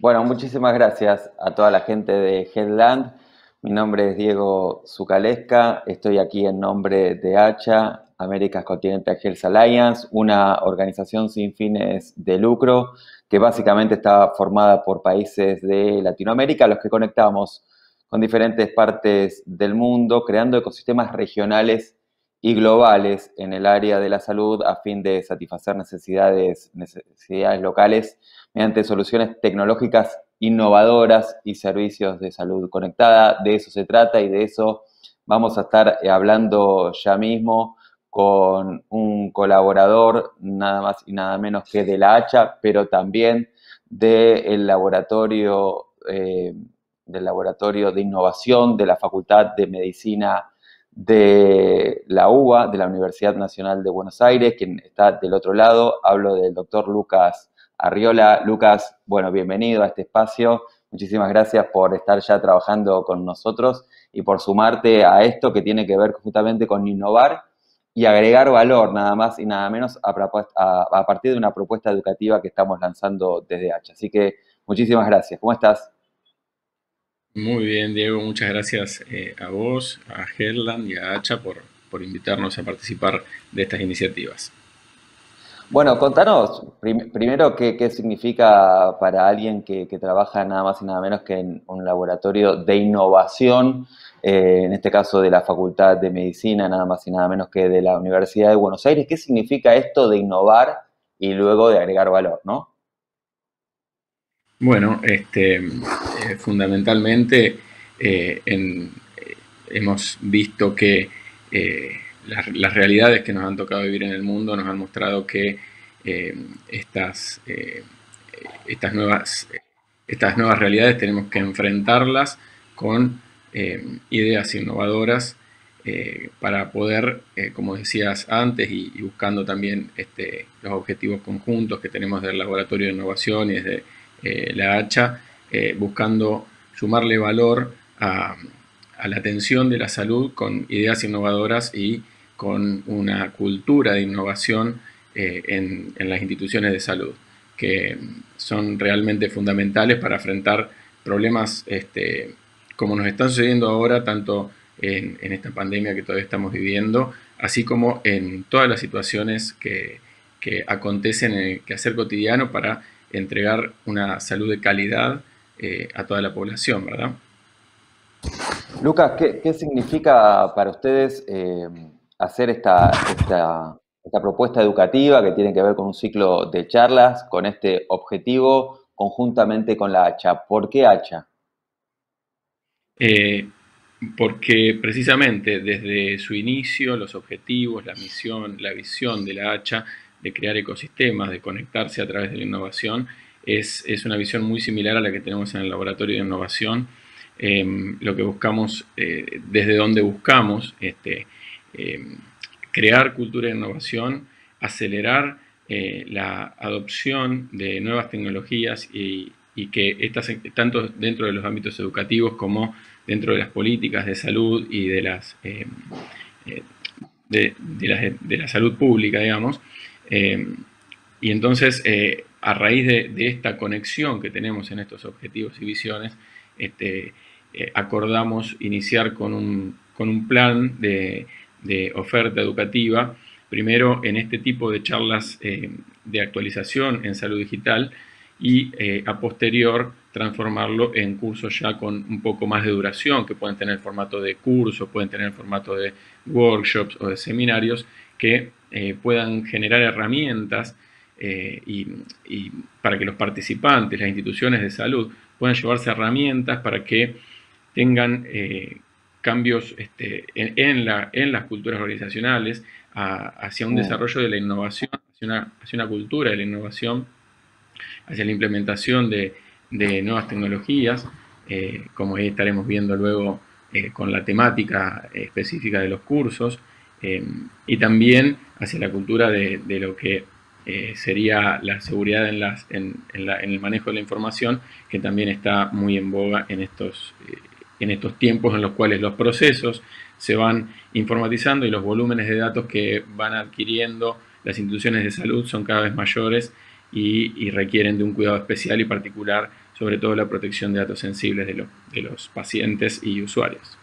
Bueno, muchísimas gracias a toda la gente de Headland. Mi nombre es Diego Zucalesca, estoy aquí en nombre de HACHA, Américas Continental Health Alliance, una organización sin fines de lucro que básicamente está formada por países de Latinoamérica, los que conectamos con diferentes partes del mundo, creando ecosistemas regionales y globales en el área de la salud a fin de satisfacer necesidades, necesidades locales mediante soluciones tecnológicas innovadoras y servicios de salud conectada. De eso se trata y de eso vamos a estar hablando ya mismo con un colaborador, nada más y nada menos que de la hacha, pero también del laboratorio, eh, del laboratorio de innovación de la Facultad de Medicina de la UBA, de la Universidad Nacional de Buenos Aires, quien está del otro lado. Hablo del doctor Lucas Arriola. Lucas, bueno, bienvenido a este espacio. Muchísimas gracias por estar ya trabajando con nosotros y por sumarte a esto que tiene que ver justamente con innovar y agregar valor, nada más y nada menos, a, a partir de una propuesta educativa que estamos lanzando desde H. Así que muchísimas gracias. ¿Cómo estás? Muy bien, Diego, muchas gracias eh, a vos, a Gerland y a Hacha por, invitarnos a participar de estas iniciativas. Bueno, contanos primero qué, significa para alguien que, trabaja nada más y nada menos que en un laboratorio de innovación, eh, en este caso de la Facultad de Medicina, nada más y nada menos que de la Universidad de Buenos Aires, qué significa esto de innovar y luego de agregar valor, ¿no? Bueno, este, eh, fundamentalmente eh, eh, hemos visto que las, realidades que nos han tocado vivir en el mundo nos han mostrado que estas, estas, nuevas, estas nuevas realidades tenemos que enfrentarlas con ideas innovadoras para poder, como decías antes, y, buscando también este, los objetivos conjuntos que tenemos del Laboratorio de Innovación y desde eh, la hacha eh, buscando sumarle valor a, la atención de la salud con ideas innovadoras y con una cultura de innovación eh, en, las instituciones de salud, que son realmente fundamentales para enfrentar problemas este, como nos están sucediendo ahora, tanto en, esta pandemia que todavía estamos viviendo, así como en todas las situaciones que, acontecen en el quehacer cotidiano para entregar una salud de calidad eh, a toda la población, ¿verdad? Lucas, ¿qué, significa para ustedes eh, hacer esta, esta, propuesta educativa que tiene que ver con un ciclo de charlas, con este objetivo, conjuntamente con la hacha? ¿Por qué hacha? Eh, porque precisamente desde su inicio los objetivos, la misión, la visión de la hacha de crear ecosistemas, de conectarse a través de la innovación, es, una visión muy similar a la que tenemos en el laboratorio de innovación. Em, lo que buscamos, eh, desde donde buscamos este, em, crear cultura de innovación, acelerar eh, la adopción de nuevas tecnologías y, que estas, tanto dentro de los ámbitos educativos como dentro de las políticas de salud y de las, em, eh, de la salud pública, digamos, Em, y entonces, eh, a raíz de, esta conexión que tenemos en estos objetivos y visiones, este, eh, acordamos iniciar con un, con un plan de, oferta educativa, primero en este tipo de charlas eh, de actualización en salud digital y a posterior transformarlo en cursos ya con un poco más de duración, que pueden tener formato de curso, pueden tener formato de workshops o de seminarios, que eh, puedan generar herramientas eh, y, para que los participantes, las instituciones de salud, puedan llevarse herramientas para que tengan eh, cambios este, en, las culturas organizacionales hacia un mm. desarrollo de la innovación, hacia una, cultura de la innovación, hacia la implementación de, de nuevas tecnologías, como estaremos viendo luego con la temática específica de los cursos. Eh, y también hacia la cultura de, lo que eh, sería la seguridad en, el manejo de la información, que también está muy en boga en estos, eh, en estos tiempos en los cuales los procesos se van informatizando y los volúmenes de datos que van adquiriendo las instituciones de salud son cada vez mayores y, requieren de un cuidado especial y particular, sobre todo la protección de datos sensibles de los pacientes y usuarios.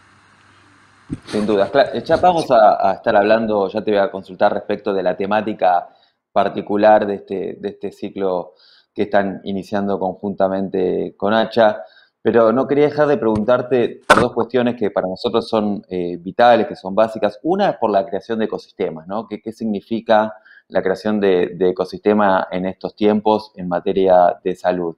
Sin duda. Ya vamos a, estar hablando, ya te voy a consultar respecto de la temática particular de este, de este ciclo que están iniciando conjuntamente con Hacha, pero no quería dejar de preguntarte por dos cuestiones que para nosotros son eh, vitales, que son básicas. Una es por la creación de ecosistemas, ¿no? ¿Qué, significa la creación de, de en estos tiempos en materia de salud?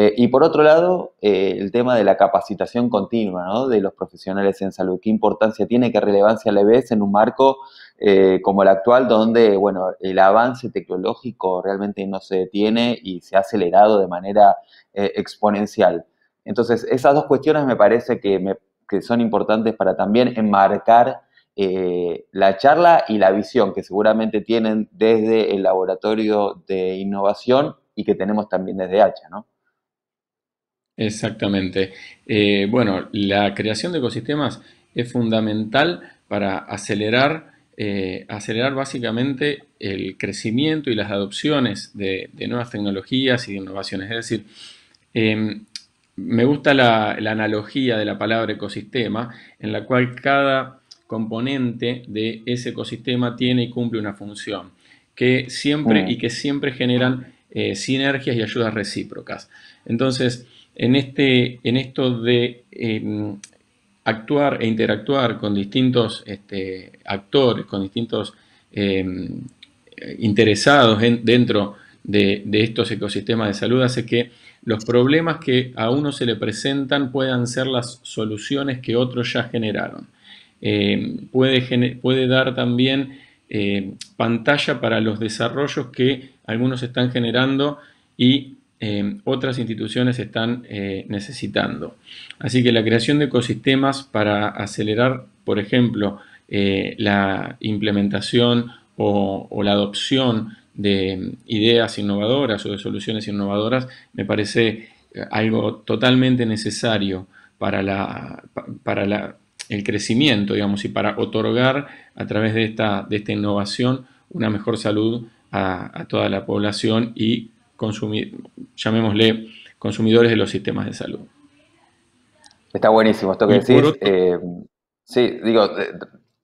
Eh, y por otro lado, eh, el tema de la capacitación continua de los profesionales en salud. ¿Qué importancia tiene, qué relevancia le ves en un marco eh, como el actual, donde bueno, el avance tecnológico realmente no se detiene y se ha acelerado de manera exponencial? Entonces, esas dos cuestiones me parece que, que son importantes para también enmarcar la charla y la visión que seguramente tienen desde el Laboratorio de Innovación y que tenemos también desde Hacha, ¿no? Exactamente. Eh, bueno, la creación de ecosistemas es fundamental para acelerar, eh, acelerar básicamente el crecimiento y las adopciones de, nuevas tecnologías y de innovaciones. Es decir, em, me gusta la, la, analogía de la palabra ecosistema, en la cual cada componente de ese ecosistema tiene y cumple una función, que siempre mm. y que siempre generan eh, sinergias y ayudas recíprocas. Entonces, en, este, en esto de eh, actuar e interactuar con distintos este, actores, con distintos em, interesados dentro de, estos ecosistemas de salud, hace que los problemas que a uno se le presentan puedan ser las soluciones que otros ya generaron. Em, puede, puede, dar también eh, pantalla para los desarrollos que algunos están generando y eh, otras instituciones están eh, necesitando. Así que la creación de ecosistemas para acelerar, por ejemplo, eh, la implementación o, la adopción de ideas innovadoras o de soluciones innovadoras me parece algo totalmente necesario para, la, para el crecimiento, digamos, y para otorgar a través de esta, de esta innovación una mejor salud a, a toda la población y llamémosle, consumidores de los sistemas de salud. Está buenísimo esto que decís. Eh, sí, digo,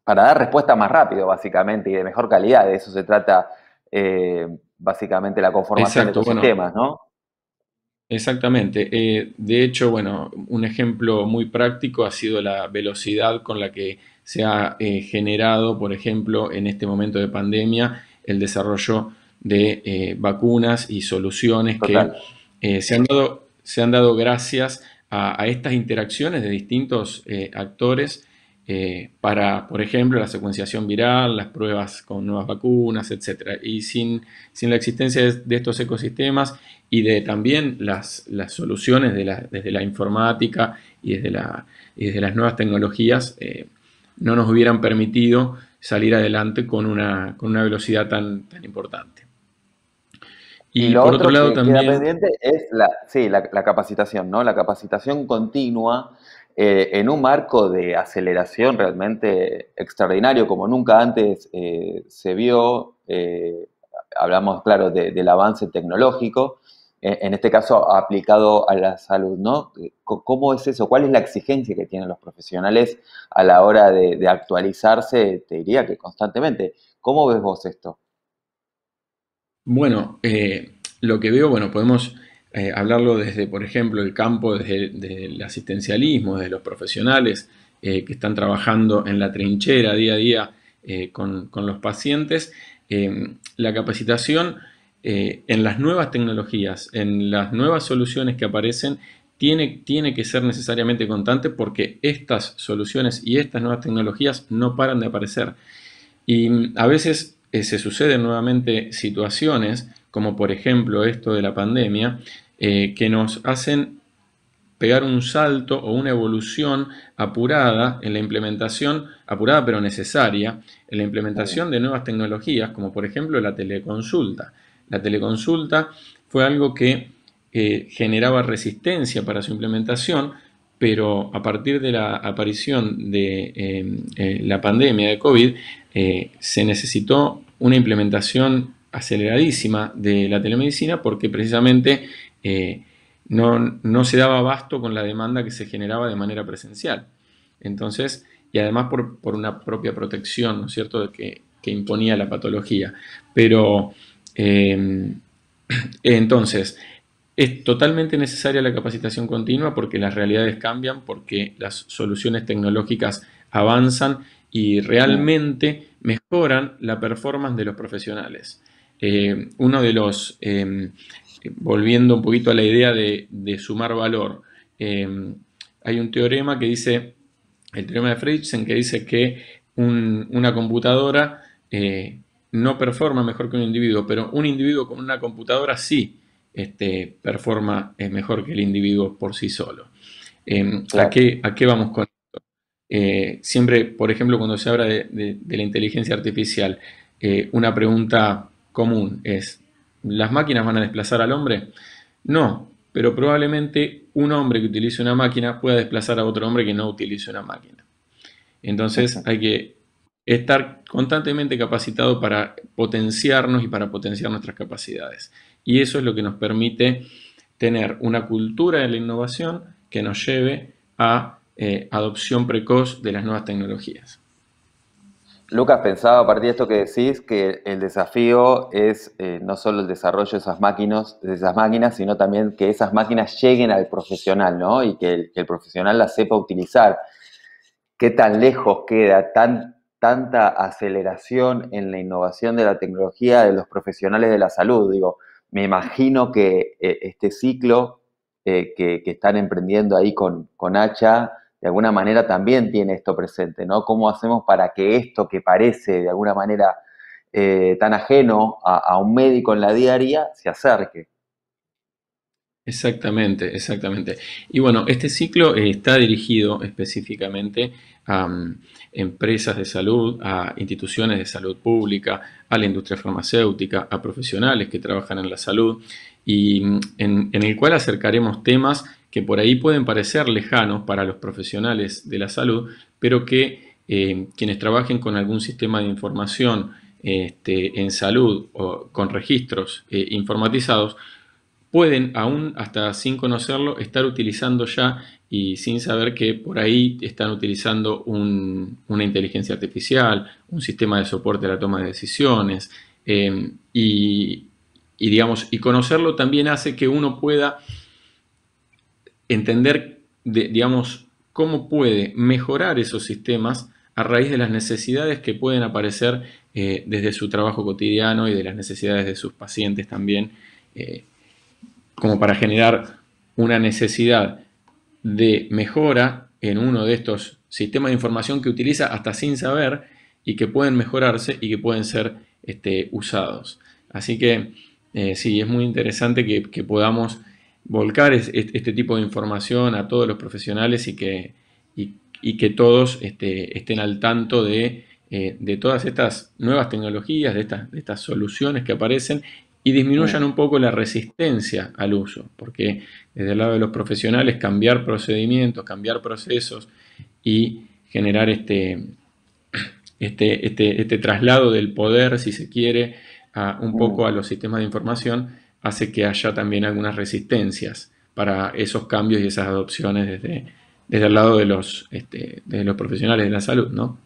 para dar respuesta más rápido, básicamente, y de mejor calidad, de eso se trata eh, básicamente la conformación de los sistemas, ¿no? Exactamente. Eh, de hecho, bueno, un ejemplo muy práctico ha sido la velocidad con la que se ha generado, por ejemplo, en este momento de pandemia, el desarrollo de eh, vacunas y soluciones que eh, se, han dado, se han dado gracias a, estas interacciones de distintos eh, actores para, por ejemplo, la secuenciación viral, las pruebas con nuevas vacunas, etc. Y sin, sin la existencia de, estos ecosistemas y de también las, las soluciones de la, desde la informática y desde, la, desde las nuevas tecnologías, no nos hubieran permitido salir adelante con una, con una velocidad tan importante. Y, lo otro, que queda pendiente es la, sí, la, capacitación, ¿no? La capacitación continua eh, en un marco de aceleración realmente extraordinario, como nunca antes eh, se vio. Eh, hablamos, claro, del avance tecnológico, en este caso aplicado a la salud, ¿no? ¿Cómo es eso? ¿Cuál es la exigencia que tienen los profesionales a la hora de actualizarse, te diría que constantemente? ¿Cómo ves vos esto? Bueno, eh, lo que veo, bueno, podemos eh, hablarlo desde, por ejemplo, el campo del asistencialismo, desde los profesionales eh, que están trabajando en la trinchera día a día con, los pacientes. la capacitación en las nuevas tecnologías, en las nuevas soluciones que aparecen, tiene, tiene que ser necesariamente constante porque estas soluciones y estas nuevas tecnologías no paran de aparecer. Y mm, a veces eh, se suceden nuevamente situaciones, como por ejemplo esto de la pandemia, eh, que nos hacen pegar un salto o una evolución apurada en la implementación, apurada pero necesaria, en la implementación de nuevas tecnologías, como por ejemplo la teleconsulta. La teleconsulta fue algo que eh, generaba resistencia para su implementación, pero a partir de la aparición de la pandemia de COVID eh, se necesitó una implementación aceleradísima de la telemedicina porque precisamente eh, no, se daba abasto con la demanda que se generaba de manera presencial. Entonces, y además por, una propia protección, ¿no es cierto?, de que, imponía la patología. Pero em, entonces, es totalmente necesaria la capacitación continua porque las realidades cambian, porque las soluciones tecnológicas avanzan y realmente mejoran la performance de los profesionales. Eh, uno de los, em, volviendo un poquito a la idea de, sumar valor, em, hay un teorema que dice, el teorema de Fritzen, que dice que una computadora eh, no performa mejor que un individuo, pero un individuo con una computadora sí este, performa mejor que el individuo por sí solo. Em, ¿a, qué, ¿A qué vamos con eh, siempre, por ejemplo, cuando se habla de, la inteligencia artificial, eh, una pregunta común es, ¿las máquinas van a desplazar al hombre? No, pero probablemente un hombre que utilice una máquina pueda desplazar a otro hombre que no utilice una máquina. Entonces hay que estar constantemente capacitado para potenciarnos y para potenciar nuestras capacidades. Y eso es lo que nos permite tener una cultura de la innovación que nos lleve a eh, adopción precoz de las nuevas tecnologías. Lucas, pensaba a partir de esto que decís que el desafío es eh, no solo el desarrollo de esas, máquinas, sino también que esas máquinas lleguen al profesional, ¿no? Y que el, profesional las sepa utilizar. ¿Qué tan lejos queda tan, tanta aceleración en la innovación de la tecnología de los profesionales de la salud? Digo, me imagino que eh, este ciclo que, están emprendiendo ahí con, con Hacha de alguna manera también tiene esto presente, ¿no? ¿Cómo hacemos para que esto que parece de alguna manera eh, tan ajeno a, un médico en la diaria se acerque? Exactamente, exactamente. Y bueno, este ciclo eh, está dirigido específicamente a mm, empresas de salud, a instituciones de salud pública, a la industria farmacéutica, a profesionales que trabajan en la salud y mm, en, en el cual acercaremos temas que por ahí pueden parecer lejanos para los profesionales de la salud, pero que eh, quienes trabajen con algún sistema de información este, en salud o con registros eh, informatizados, pueden, aún hasta sin conocerlo, estar utilizando ya y sin saber que por ahí están utilizando una inteligencia artificial, un sistema de soporte a la toma de decisiones eh, digamos, y conocerlo también hace que uno pueda entender, digamos, cómo puede mejorar esos sistemas a raíz de las necesidades que pueden aparecer eh, desde su trabajo cotidiano y de las necesidades de sus pacientes también, eh, como para generar una necesidad de mejora en uno de estos sistemas de información que utiliza hasta sin saber y que pueden mejorarse y que pueden ser este, usados. Así que eh, sí, es muy interesante que podamos volcar este tipo de información a todos los profesionales y que, todos este, estén al tanto eh, de, todas estas nuevas tecnologías, de estas, soluciones que aparecen y disminuyan un poco la resistencia al uso, porque desde el lado de los profesionales cambiar procedimientos, cambiar procesos y generar este, este, este traslado del poder, si se quiere, un poco a los sistemas de información, hace que haya también algunas resistencias para esos cambios y esas adopciones desde, desde el lado de los, este, de los profesionales de la salud, ¿no?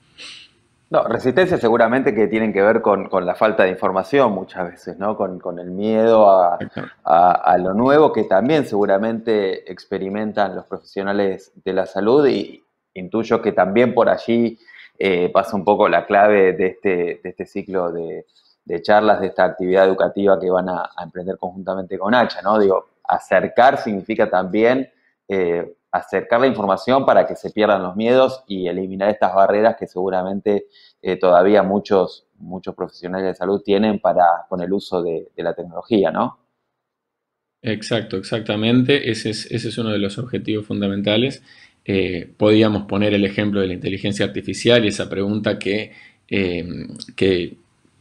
No, resistencias seguramente que tienen que ver con, la falta de información muchas veces, ¿no? Con, el miedo a, lo nuevo que también seguramente experimentan los profesionales de la salud y intuyo que también por allí eh, pasa un poco la clave de este, de este ciclo de, de charlas de esta actividad educativa que van a, emprender conjuntamente con Hacha, ¿no? Digo, acercar significa también eh, acercar la información para que se pierdan los miedos y eliminar estas barreras que seguramente eh, todavía muchos, muchos profesionales de salud tienen para, con el uso de, la tecnología, ¿no? Exacto, exactamente. Ese es, uno de los objetivos fundamentales. Eh, podíamos poner el ejemplo de la inteligencia artificial y esa pregunta que, que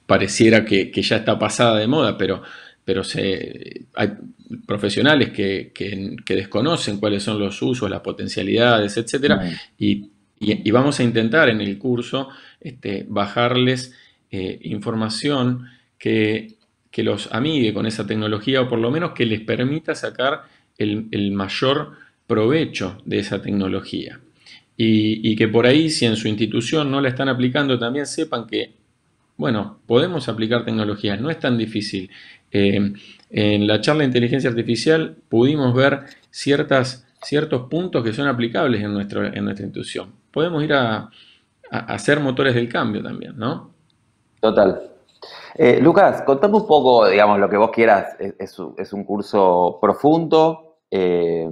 pareciera que, ya está pasada de moda, pero, pero se, hay profesionales que, desconocen cuáles son los usos, las potencialidades, etcétera, y, vamos a intentar en el curso este, bajarles eh, información que, los amigue con esa tecnología o por lo menos que les permita sacar el, mayor provecho de esa tecnología. y, que por ahí, si en su institución no la están aplicando, también sepan que bueno, podemos aplicar tecnologías, no es tan difícil. Eh, en la charla de inteligencia artificial pudimos ver ciertas, ciertos puntos que son aplicables en, en nuestra institución. Podemos ir a, hacer ser motores del cambio también, ¿no? Total, eh, Lucas, contame un poco, digamos, lo que vos quieras. Es, un curso profundo, eh,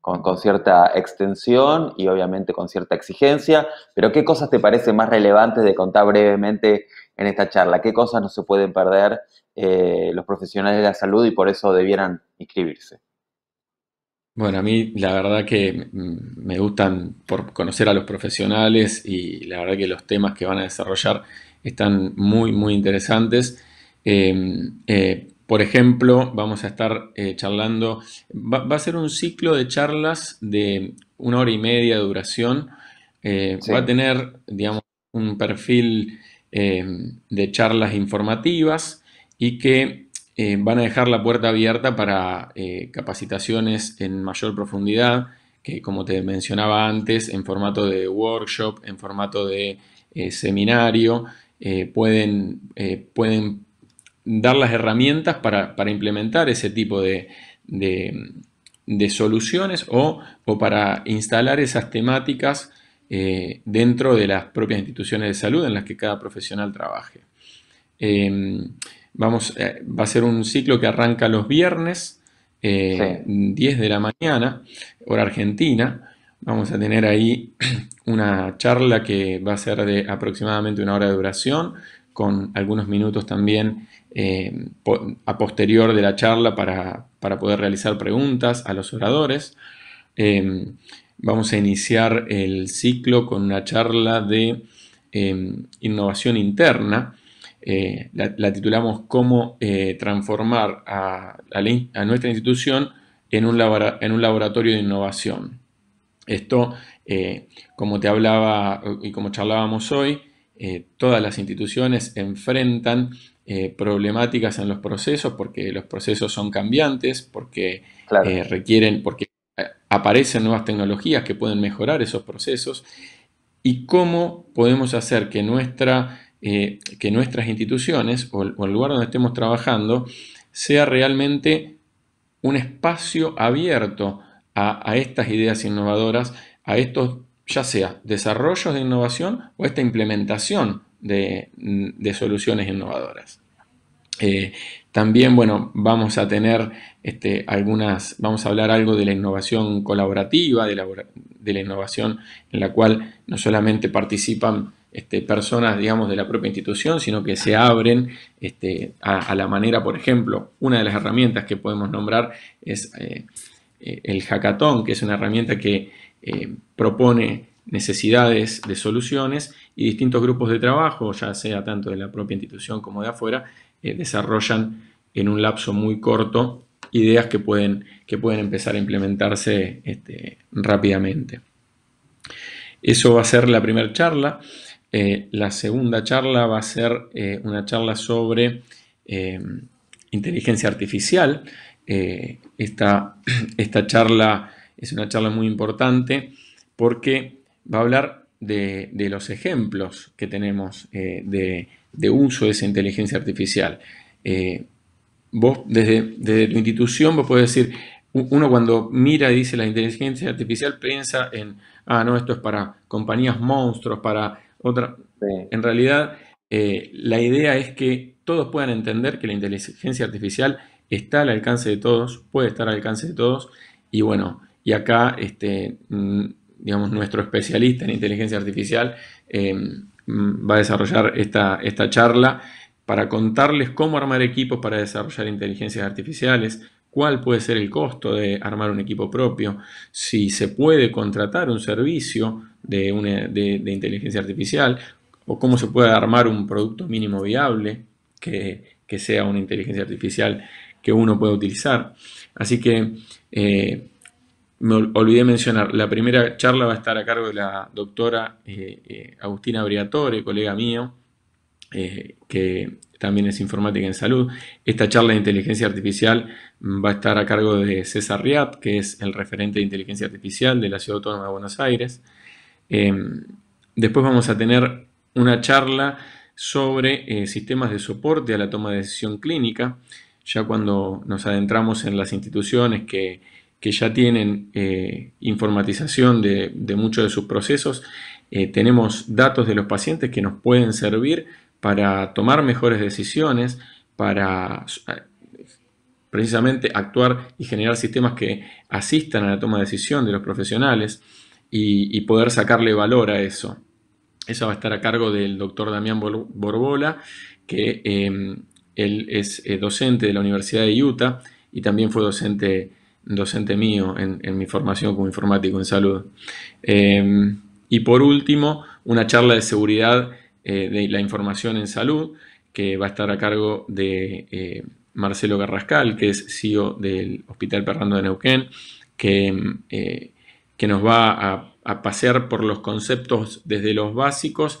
con, con, cierta extensión y obviamente con cierta exigencia, pero ¿qué cosas te parece más relevantes de contar brevemente en esta charla, qué cosas no se pueden perder eh, los profesionales de la salud y por eso debieran inscribirse. Bueno, a mí la verdad que me gustan por conocer a los profesionales y la verdad que los temas que van a desarrollar están muy, muy interesantes. Em, eh, por ejemplo, vamos a estar eh, charlando, va, a ser un ciclo de charlas de una hora y media de duración. Va a tener, digamos, un perfil eh, de charlas informativas y que eh, van a dejar la puerta abierta para eh, capacitaciones en mayor profundidad, que como te mencionaba antes, en formato de workshop, en formato de seminario, pueden, pueden, dar las herramientas para, para implementar ese tipo de, de, soluciones o, o, para instalar esas temáticas eh, dentro de las propias instituciones de salud en las que cada profesional trabaje. Eh, vamos, eh, va a ser un ciclo que arranca los viernes, 10 de la mañana, hora argentina. Vamos a tener ahí una charla que va a ser de aproximadamente una hora de duración, con algunos minutos también a posterior de la charla para, para, poder realizar preguntas a los oradores. Vamos a iniciar el ciclo con una charla de em, innovación interna. Eh, la, titulamos Cómo eh, transformar a, a, nuestra institución en un, laboratorio de innovación. Esto, eh, como te hablaba y como charlábamos hoy, todas las instituciones enfrentan problemáticas en los procesos porque los procesos son cambiantes, porque requieren, porque aparecen nuevas tecnologías que pueden mejorar esos procesos y cómo podemos hacer que, nuestra, eh, que nuestras instituciones o el, lugar donde estemos trabajando sea realmente un espacio abierto a, estas ideas innovadoras, a estos, ya sea desarrollos de innovación o esta implementación de, soluciones innovadoras. Eh, también, bueno, vamos a tener este, algunas, vamos a hablar algo de la innovación colaborativa, de la, innovación en la cual no solamente participan este, personas, digamos, de la propia institución, sino que se abren este, a, la manera, por ejemplo, una de las herramientas que podemos nombrar es eh, eh, el hackathon, que es una herramienta que eh, propone necesidades de soluciones y distintos grupos de trabajo, ya sea tanto de la propia institución como de afuera, eh, desarrollan en un lapso muy corto ideas que pueden, que pueden empezar a implementarse este, rápidamente. Eso va a ser la primera charla. Eh, la segunda charla va a ser eh, una charla sobre inteligencia artificial. Esta, esta, charla es una charla muy importante porque va a hablar de, los ejemplos que tenemos eh, de, uso de esa inteligencia artificial. Eh, vos, desde, tu institución, vos podés decir, uno cuando mira y dice la inteligencia artificial piensa en, ah, no, esto es para compañías monstruos, para otra... En realidad, eh, la idea es que todos puedan entender que la inteligencia artificial está al alcance de todos, puede estar al alcance de todos, y bueno, y acá este, mm, digamos, nuestro especialista en inteligencia artificial, eh, va a desarrollar esta, esta charla para contarles cómo armar equipos para desarrollar inteligencias artificiales, cuál puede ser el costo de armar un equipo propio, si se puede contratar un servicio de, inteligencia artificial o cómo se puede armar un producto mínimo viable que, sea una inteligencia artificial que uno pueda utilizar. Así que eh, me olvidé mencionar, la primera charla va a estar a cargo de la doctora eh, eh, Agustina Briatore, colega mío, eh, que también es informática en salud. Esta charla de inteligencia artificial va a estar a cargo de César Riat, que es el referente de inteligencia artificial de la Ciudad Autónoma de Buenos Aires. Em, después vamos a tener una charla sobre sistemas de soporte a la toma de decisión clínica, ya cuando nos adentramos en las instituciones que que ya tienen eh, informatización de, muchos de sus procesos, eh, tenemos datos de los pacientes que nos pueden servir para tomar mejores decisiones, para eh, precisamente actuar y generar sistemas que asistan a la toma de decisión de los profesionales y, poder sacarle valor a eso. Eso va a estar a cargo del doctor Damián Borbola, que él es docente de la Universidad de Utah y también fue docente docente mío en, mi formación como informático en salud. Em, y por último, una charla de seguridad eh, de la información en salud que va a estar a cargo de eh, Marcelo Garrascal que es CEO del Hospital Perrando de Neuquén, que, em, eh, que nos va a, a, pasear por los conceptos desde los básicos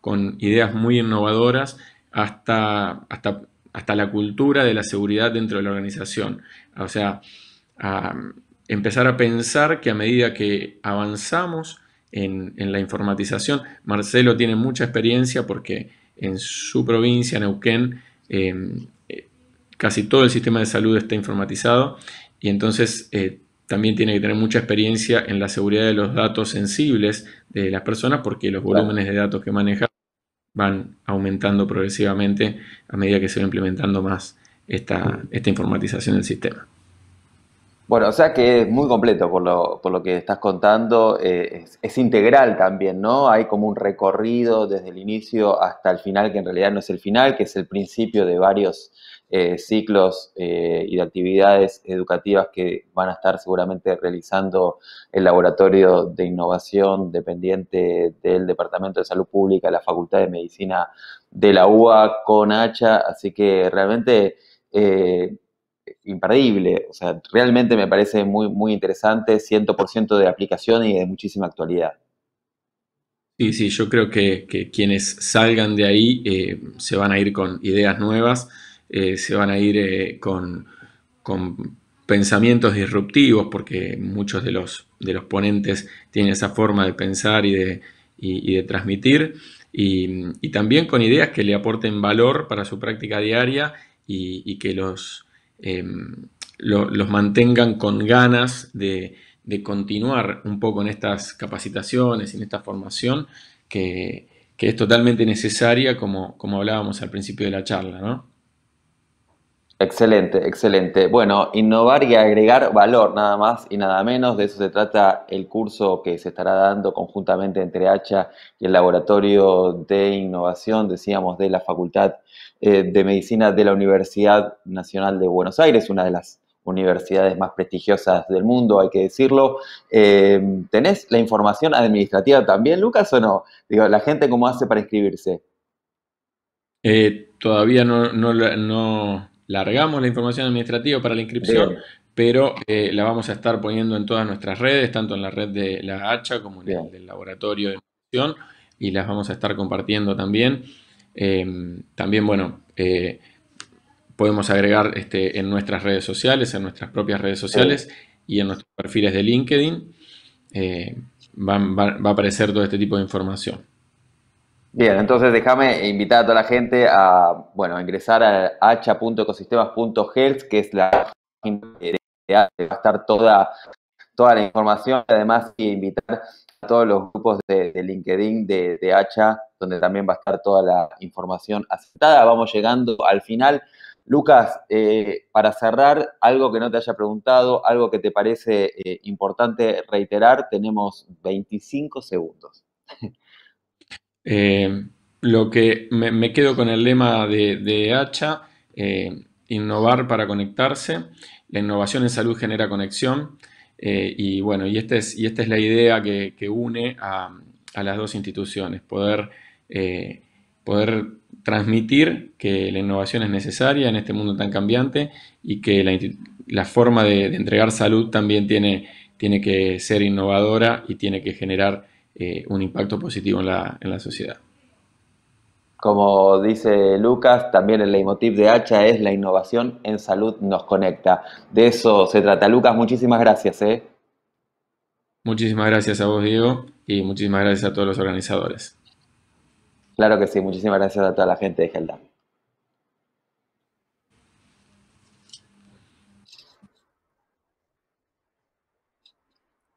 con ideas muy innovadoras hasta, hasta, hasta, la cultura de la seguridad dentro de la organización. O sea, empezar a pensar que a medida que avanzamos en, la informatización, Marcelo tiene mucha experiencia porque en su provincia, Neuquén, em, eh, casi todo el sistema de salud está informatizado y entonces eh, también tiene que tener mucha experiencia en la seguridad de los datos sensibles de las personas porque los volúmenes de datos que maneja van aumentando progresivamente a medida que se va implementando más esta, informatización del sistema. Bueno, o sea que es muy completo por lo, que estás contando, eh, es, integral también, ¿no? Hay como un recorrido desde el inicio hasta el final, que en realidad no es el final, que es el principio de varios eh, ciclos eh, y de actividades educativas que van a estar seguramente realizando el Laboratorio de Innovación dependiente del Departamento de Salud Pública, la Facultad de Medicina de la UA, con Hacha, así que realmente eh, imperdible. O sea, realmente me parece muy, muy interesante, 100% de aplicación y de muchísima actualidad. Sí, sí, yo creo que, quienes salgan de ahí eh, se van a ir con ideas nuevas, eh, se van a ir eh, con, pensamientos disruptivos, porque muchos de los, de los ponentes tienen esa forma de pensar y de, transmitir, y, y, también con ideas que le aporten valor para su práctica diaria y, que los, em, los mantengan con ganas de, continuar un poco en estas capacitaciones, en esta formación que, es totalmente necesaria como, como, hablábamos al principio de la charla, Excelente, excelente. Bueno, innovar y agregar valor, nada más y nada menos. De eso se trata el curso que se estará dando conjuntamente entre Hacha y el Laboratorio de Innovación, decíamos, de la Facultad eh, de Medicina de la Universidad Nacional de Buenos Aires, una de las universidades más prestigiosas del mundo, hay que decirlo. Eh, ¿Tenés la información administrativa también, Lucas, o no? Digo, ¿la gente cómo hace para inscribirse? Eh, todavía no, largamos la información administrativa para la inscripción, pero la vamos a estar poniendo en todas nuestras redes, tanto en la red de la hacha como en el del laboratorio de inscripción, y las vamos a estar compartiendo también. Em, también, bueno, eh, podemos agregar este, en nuestras redes sociales, en nuestras propias redes sociales y en nuestros perfiles de LinkedIn. Eh, va, a aparecer todo este tipo de información. Bien, entonces déjame invitar a toda la gente a, bueno, a ingresar a hacha.ecosistemas.health, que es la página de, va a estar toda, toda la información. Además, invitar todos los grupos de, LinkedIn de, de, Hacha, donde también va a estar toda la información aceptada. Vamos llegando al final. Lucas, eh, para cerrar, algo que no te haya preguntado, algo que te parece eh, importante reiterar, tenemos 25 segundos. Eh, lo que me, quedo con el lema de, de Hacha, innovar para conectarse, la innovación en salud genera conexión. Eh, y bueno, y, este es, y esta es la idea que, une a, las dos instituciones, poder, eh, poder transmitir que la innovación es necesaria en este mundo tan cambiante y que la, forma de, entregar salud también tiene, tiene que ser innovadora y tiene que generar eh, un impacto positivo en la, en la sociedad. Como dice Lucas, también el leitmotiv de Hacha es la innovación en salud nos conecta. De eso se trata. Lucas, muchísimas gracias. ¿eh? Muchísimas gracias a vos, Diego, y muchísimas gracias a todos los organizadores. Claro que sí, muchísimas gracias a toda la gente de Gelda.